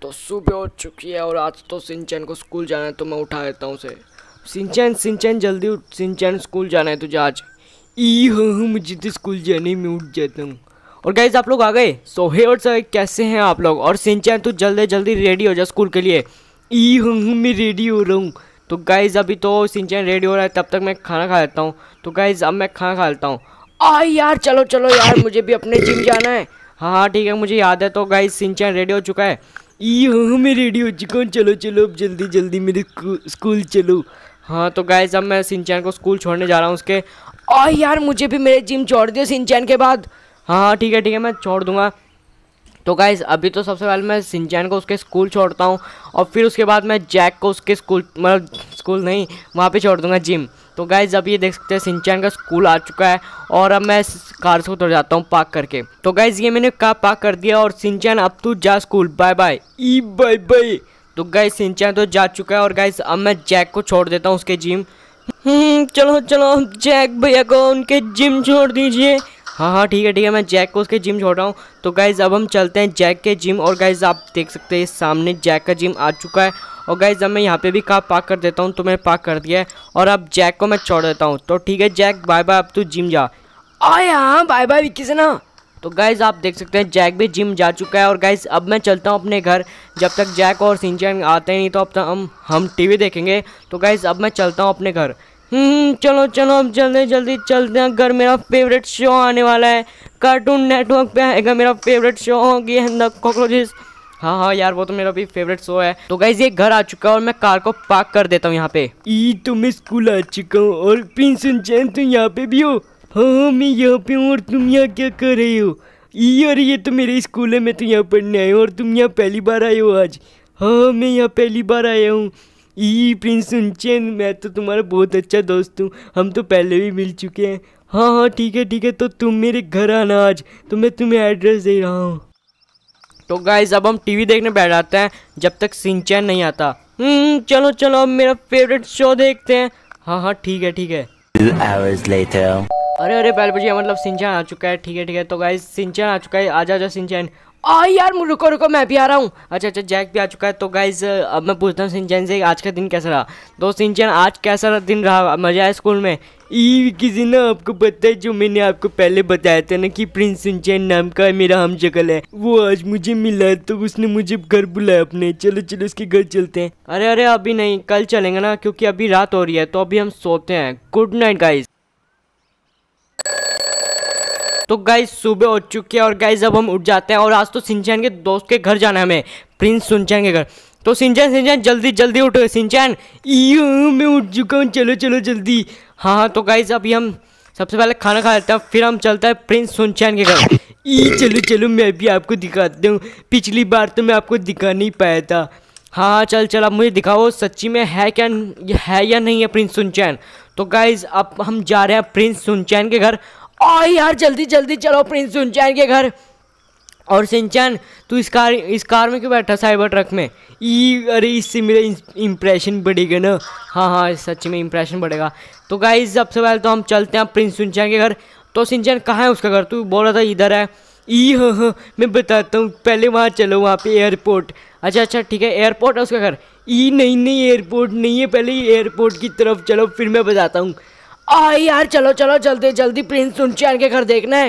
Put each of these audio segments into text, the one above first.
तो सुबह हो चुकी है और आज तो सिंचन को स्कूल जाना है तो मैं उठा देता हूँ उसे सिंचन सिंचन जल्दी उठ सिंचन स्कूल जाना है तुझे आज ई हूँ मुझे तो स्कूल जाने में उठ जाता हूँ और गाइज आप लोग आ गए सोहे और सोहे कैसे हैं आप लोग और सिंचन तू जल्दी जल्दी रेडी हो जा स्कूल के लिए ई हूँ मैं रेडी हो रहा हूँ तो गाइज़ अभी तो सिंचन रेडी हो रहा है तब तक मैं खाना खा लेता हूँ तो गाइज़ अब मैं खाना खा लेता हूँ आ यार चलो चलो यार मुझे भी अपने जिम जाना है हाँ हाँ ठीक है मुझे याद है तो गाइस सिंचन रेडी हो चुका है यो मैं रेडी हो चुका हूँ चलो चलो अब जल्दी जल्दी मेरे स्कूल चलो हाँ तो गाइस अब मैं सिंचन को स्कूल छोड़ने जा रहा हूँ उसके आ यार मुझे भी मेरे जिम छोड़ दियो सिंचन के बाद हाँ हाँ ठीक है ठीक है मैं छोड़ दूंगा तो गाइज अभी तो सबसे पहले मैं सिंचैन को उसके स्कूल छोड़ता हूँ और फिर उसके बाद मैं जैक को उसके स्कूल मतलब स्कूल नहीं वहाँ पर छोड़ दूंगा जिम तो गाइज अब ये देख सकते हैं सिंचन का स्कूल आ चुका है और अब मैं कार से उतर जाता हूँ पार्क करके तो गाइज ये मैंने कार पार्क कर दिया और सिंचन अब तू जा स्कूल बाय बाय ई बाय बाय तो गाइज सिंचन तो जा चुका है और गाइज अब मैं जैक को छोड़ देता हूँ उसके जिम हम्म, चलो चलो जैक भैया को उनके जिम छोड़ दीजिए हाँ हाँ ठीक है ठीक है मैं जैक को उसके जिम छोड़ रहा हूँ तो गाइज़ अब हम चलते हैं जैक के जिम और गाइज़ आप देख सकते हैं सामने जैक का जिम आ चुका है और गाइज़ अब मैं यहाँ पे भी कार पार्क कर देता हूँ तो मैंने पार्क कर दिया है और अब जैक को मैं छोड़ देता हूँ तो ठीक है जैक बाय बाय अब तू जिम जा आए हाँ बाय बाय विक्की से ना तो गाइज़ आप देख सकते हैं जैक भी जिम जा चुका है और गाइज़ अब मैं चलता हूँ अपने घर जब तक जैक और सिंचन आते नहीं तो अब तक हम हम टीवी देखेंगे तो गाइज़ अब मैं चलता हूँ अपने घर हम्म, चलो चलो अब जल्दी जल्दी चलते हैं घर मेरा फेवरेट शो आने वाला है कार्टून नेटवर्क पे आएगा मेरा फेवरेट शो होगी द कॉकरोचेस हाँ हाँ यार वो तो मेरा भी फेवरेट शो है तो गाइज ये घर आ चुका है और मैं कार को पार्क कर देता हूँ यहाँ पे ई तो मैं स्कूल आ चुका हूँ और प्रिंस चैन तुम यहाँ पे भी हो हाँ हाँ मैं यहाँ पे हूँ और तुम यहाँ क्या कर रहे हो ई और ये तो मेरे स्कूल है मैं तो यहाँ पढ़ने आया हूँ और तुम यहाँ पहली बार आए हो आज हाँ, हाँ मैं यहाँ पहली बार आया हूँ ई प्रिंस उनचैन मैं तो तुम्हारा बहुत अच्छा दोस्त हूँ हम तो पहले भी मिल चुके हैं हाँ हाँ ठीक है ठीक है तो तुम मेरे घर आना आज तो मैं तुम्हें एड्रेस दे रहा हूँ तो गाइज अब हम टीवी देखने बैठ जाते हैं जब तक सिंचैन नहीं आता हम्म चलो चलो अब मेरा फेवरेट शो देखते हैं हाँ हाँ ठीक है ठीक है अरे अरे पहले भैया मतलब सिंचैन आ चुका है ठीक है ठीक है तो गाइज सिंचैन आ चुका है आजा जा सिंचैन आ हाँ यार रुको रुको मैं भी आ रहा हूँ अच्छा अच्छा जैक भी आ चुका है तो गाइज अब मैं पूछता हूँ सिंचन से आज का दिन कैसा रहा दोस्त तो सिंचन आज कैसा दिन रहा मज़ा आया स्कूल में ई किसी ना आपको पता है जो मैंने आपको पहले बताया था ना कि प्रिंस सिंचन नाम का मेरा हम जगल है वो आज मुझे मिला तो उसने मुझे घर बुलाया अपने चलो चलो उसके घर चलते हैं अरे अरे अभी नहीं कल चलेंगे ना क्योंकि अभी रात हो रही है तो अभी हम सोते हैं गुड नाइट गाइज तो गाइज सुबह उठ चुकी है और गाइज अब हम उठ जाते हैं और आज तो सिंचैन के दोस्त के घर जाना है हमें प्रिंस सुनचैन के घर तो सिंचैन सिंचैन जल्दी जल्दी उठो सिंचैन यू मैं उठ चुका हूँ चलो चलो जल्दी हाँ हाँ तो गाइज अभी हम सबसे पहले खाना खा लेते हैं फिर हम चलते हैं प्रिंस सुनचैन के घर ई चलो चलो मैं भी आपको दिखाता हूँ पिछली बार तो मैं आपको दिखा नहीं पाया था हाँ, हाँ चल चल आप मुझे दिखाओ सच्ची में है क्या है या नहीं है प्रिंस सुनचैन तो गाइज अब हम जा रहे हैं प्रिंस सुनचैन के घर आ यार जल्दी जल्दी चलो प्रिंस सुनचैन के घर और सिंचन तू इस कार इस कार में क्यों बैठा साइबर ट्रक में ई अरे इससे मेरा इंप्रेशन बढ़ेगा ना हाँ हाँ सच में इंप्रेशन बढ़ेगा तो गाई सबसे पहले तो हम चलते हैं प्रिंस सुनचैन के घर तो सिंचन कहाँ है उसका घर तू बोल रहा था इधर है ई हाँ हाँ मैं बताता हूँ पहले वहाँ चलो वहाँ पे एयरपोर्ट अच्छा अच्छा ठीक है एयरपोर्ट है उसका घर ई नहीं नहीं एयरपोर्ट नहीं है पहले एयरपोर्ट की तरफ चलो फिर मैं बताता हूँ आई यार चलो चलो जल्दी जल्दी प्रिंस सुनचैन के घर देखना है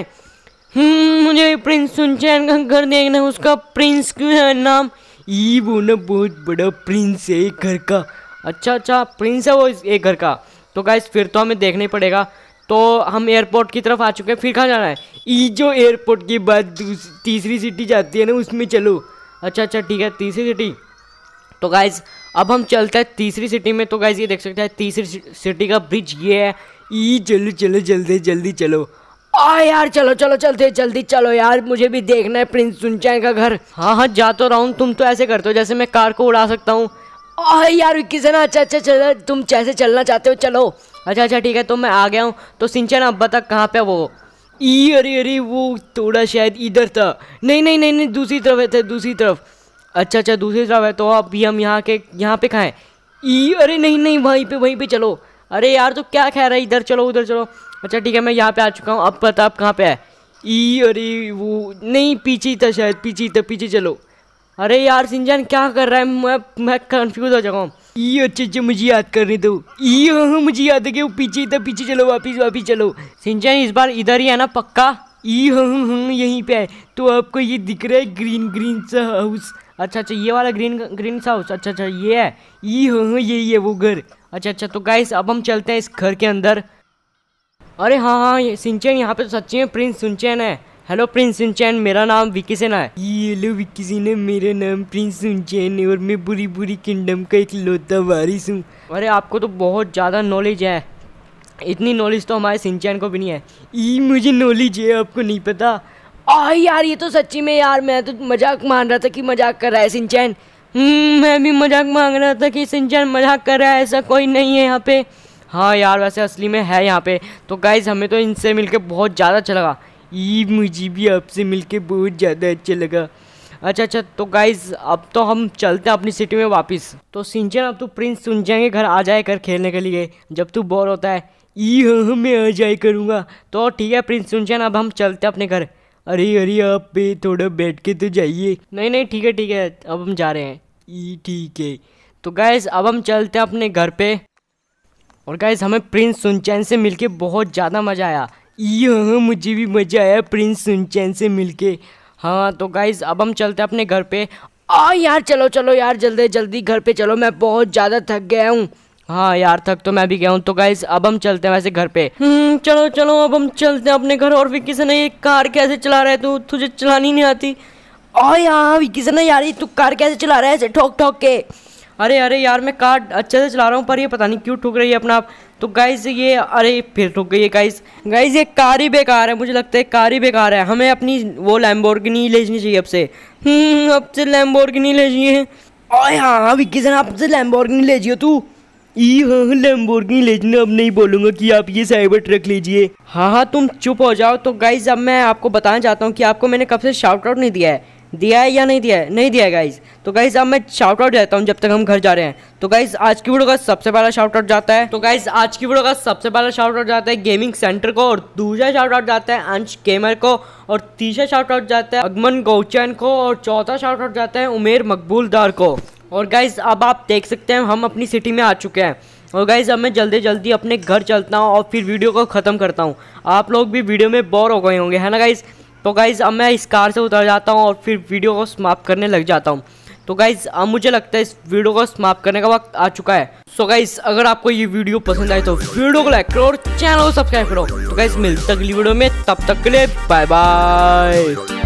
हम्म, मुझे प्रिंस सुनचैन का घर देखना है उसका प्रिंस क्यों है नाम ई वो ना बहुत बड़ा प्रिंस है एक घर का अच्छा अच्छा प्रिंस है वो एक घर का तो गाइस फिर तो हमें देखना ही पड़ेगा तो हम एयरपोर्ट की तरफ आ चुके हैं फिर कहाँ जाना है ई जो एयरपोर्ट के बाद तीसरी सिटी जाती है ना उसमें चलो अच्छा अच्छा ठीक है तीसरी सिटी तो गाइज अब हम चलते हैं तीसरी सिटी में तो गाइज ये देख सकते हैं तीसरी सिटी का ब्रिज ये है ई चलो चलो जल्दी जल्दी चलो आ यार चलो चलो चलते जल्दी चलो यार मुझे भी देखना है प्रिंस सुनचैन का घर हाँ हाँ जा तो रहा हूँ तुम तो ऐसे करते हो जैसे मैं कार को उड़ा सकता हूँ आ यार विक्की से ना अच्छा अच्छा चल अच्छा, अच्छा, तुम जैसे चलना चाहते हो चलो अच्छा अच्छा ठीक है तो मैं आ गया हूँ तो सिंचन अब बता कहाँ पे वो ई अरे अरे वो थोड़ा शायद इधर था नहीं नहीं नहीं नहीं दूसरी तरफ था दूसरी तरफ अच्छा अच्छा दूसरी तरफ है तो अभी हम यहाँ के यहाँ पे खाएं ई अरे नहीं नहीं वहीं पे वहीं पे चलो अरे यार तो क्या खा रहा है इधर चलो उधर चलो अच्छा ठीक है मैं यहाँ पे आ चुका हूँ अब पता आप कहाँ पे है ई अरे वो नहीं पीछे था शायद पीछे था पीछे चलो अरे यार सिंजान क्या कर रहा है मैं मैं कन्फ्यूज हो चुका हूँ ई अच्छे अच्छे मुझे याद कर रही तो ई हाँ, हाँ, मुझे याद है कि वो पीछे था पीछे चलो वापिस वापिस चलो सिंजान इस बार इधर ही है ना पक्का ई हम हम यहीं पे है तो आपको ये दिख रहा है ग्रीन ग्रीन सा हाउस अच्छा अच्छा ये वाला ग्रीन ग्रीन सा हाउस अच्छा अच्छा ये है ई हम यही है वो घर अच्छा अच्छा तो गाइस अब हम चलते हैं इस घर के अंदर अरे हाँ हाँ ये सिंचैन यहाँ पे तो सच्ची है प्रिंस सुनचैन है हेलो प्रिंस सुनचैन मेरा नाम विकी सिन्हा है ये हेलो विकी सिन्हा मेरा नाम प्रिंस सुनचैन है और मैं बुरी बुरी किंगडम का एक लोता वारिस हूँ अरे आपको तो बहुत ज़्यादा नॉलेज है इतनी नॉलेज तो हमारे सिंचैन को भी नहीं है ई मुझे नॉलेज है आपको नहीं पता आ यार ये तो सच्ची में यार मैं तो मजाक मान रहा था कि मजाक कर रहा है सिंचैन हम्म, मैं भी मजाक मांग रहा था कि सिंचैन मजाक कर रहा है ऐसा कोई नहीं है यहाँ पे हाँ यार वैसे असली में है यहाँ पे तो गाइज हमें तो इनसे मिल बहुत ज़्यादा अच्छा लगा ई मुझे भी आपसे मिल बहुत ज़्यादा अच्छा लगा अच्छा अच्छा तो गाइज अब तो हम चलते हैं अपनी सिटी में वापस तो सिंचन अब तो प्रिंस सुन जाएंगे घर आ जाए कर खेलने के लिए जब तू बोर होता है ई हाँ मैं आ जाए करूँगा तो ठीक है प्रिंस सुनचैन अब हम चलते अपने घर अरे अरे आप पे थोड़ा बैठ के तो जाइए नहीं नहीं ठीक है ठीक है अब हम जा रहे हैं ई ठीक है तो गैस अब हम चलते हैं अपने घर पे और गैस हमें प्रिंस सुनचैन से मिलके बहुत ज़्यादा मज़ा आया ई हाँ मुझे भी मज़ा आया प्रिंस सुनचैन से के हाँ तो गाइज अब हम चलते हैं अपने घर पर आ यार चलो चलो यार जल्दी जल्दी घर पर चलो मैं बहुत ज़्यादा थक गया हूँ हाँ यार थक तो मैं भी गया हूँ तो गाइस अब हम चलते हैं वैसे घर पे हम्म, चलो चलो अब हम चलते हैं अपने घर और विक्की से नहीं कार कैसे चला रहे तू तुझे चलानी नहीं आती और यहाँ विक्की से ना यार तू कार कैसे चला रहा है ऐसे ठोक ठोक के अरे अरे यार मैं कार अच्छे से चला रहा हूँ पर ये पता नहीं क्यों ठुक रही है अपना आप तो गाइस ये अरे फिर ठुक गई है गाइस गाइस ये कार ही बेकार है मुझे लगता है कार ही बेकार है हमें अपनी वो लैम्बोर्गिनी लेनी चाहिए अब से हम्म, अब से लैम्बोर्गिनी ले जाइए और हाँ विक्की से लैम्बोर्गिनी ले जाइए तू ई हाँ लैम्बोर्गिनी हाँ, अब नहीं बोलूंगा कि आप ये साइबर ट्रक लीजिए हाँ हाँ तुम चुप हो जाओ तो गाइज अब मैं आपको बताना चाहता हूँ कि आपको मैंने कब से शाउट आउट नहीं दिया है दिया है या नहीं दिया है नहीं दिया है गाइज तो गाइज अब मैं शाउट आउट जाता हूँ जब तक हम घर जा रहे हैं तो गाइज आज की वीडियो का सबसे पहला शाउट आउट जाता है तो गाइज आज की वीडियो का सबसे पहला शाउट आउट जाता है गेमिंग सेंटर को और दूसरा शाउट आउट जाता है अंश गेमर को और तीसरा शाउट आउट जाता है अगमन गौचैन को और चौथा शाउट आउट जाता है उमेर मकबूलदार को और गाइज अब आप देख सकते हैं हम अपनी सिटी में आ चुके हैं और गाइज अब मैं जल्दी जल्दी अपने घर चलता हूँ और फिर वीडियो को ख़त्म करता हूँ आप लोग भी वीडियो में बोर हो गए होंगे है ना गाइज़ तो गाइज़ अब मैं इस कार से उतर जाता हूँ और फिर वीडियो को समाप्त करने लग जाता हूँ तो गाइज़ अब मुझे लगता है इस वीडियो को समाप्त करने का वक्त आ चुका है सो so गाइज़ अगर आपको ये वीडियो पसंद आए तो वीडियो को लाइक करो और चैनल को सब्सक्राइब करो तो गाइज़ मिलते अगली वीडियो में तब तक के लिए बाय बाय